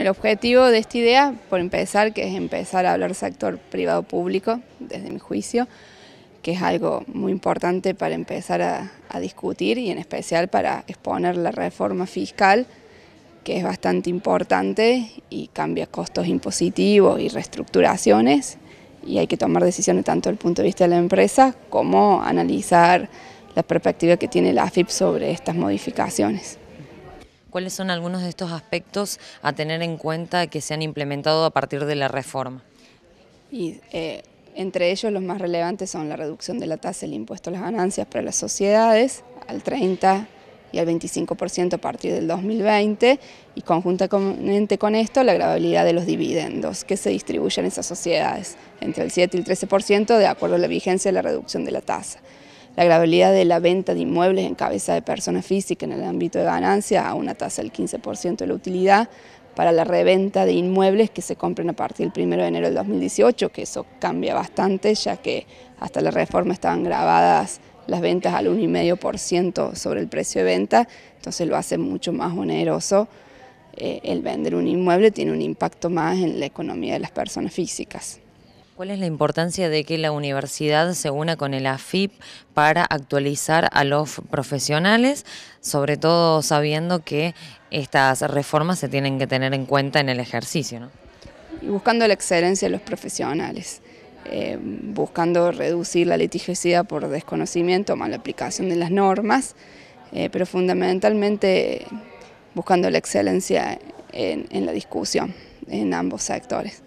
El objetivo de esta idea, por empezar, que es empezar a hablar sector privado-público, desde mi juicio, que es algo muy importante para empezar a, a, discutir y en especial para exponer la reforma fiscal, que es bastante importante y cambia costos impositivos y reestructuraciones y hay que tomar decisiones tanto desde el punto de vista de la empresa como analizar la perspectiva que tiene la AFIP sobre estas modificaciones. ¿Cuáles son algunos de estos aspectos a tener en cuenta que se han implementado a partir de la reforma? Eh, entre ellos los más relevantes son la reducción de la tasa del impuesto a las ganancias para las sociedades al 30 y al 25% a partir del 2020 y conjuntamente con esto la gravabilidad de los dividendos que se distribuyen en esas sociedades entre el 7 y el 13% de acuerdo a la vigencia de la reducción de la tasa la gravedad de la venta de inmuebles en cabeza de personas físicas en el ámbito de ganancia a una tasa del 15% de la utilidad para la reventa de inmuebles que se compren a partir del 1 de enero del 2018, que eso cambia bastante, ya que hasta la reforma estaban grabadas las ventas al 1,5% sobre el precio de venta, entonces lo hace mucho más oneroso eh, el vender un inmueble tiene un impacto más en la economía de las personas físicas. ¿Cuál es la importancia de que la universidad se una con el AFIP para actualizar a los profesionales, sobre todo sabiendo que estas reformas se tienen que tener en cuenta en el ejercicio? Y buscando la excelencia de los profesionales. Eh, buscando reducir la litigiosidad por desconocimiento, mala aplicación de las normas, eh, pero fundamentalmente buscando la excelencia en la discusión en ambos sectores.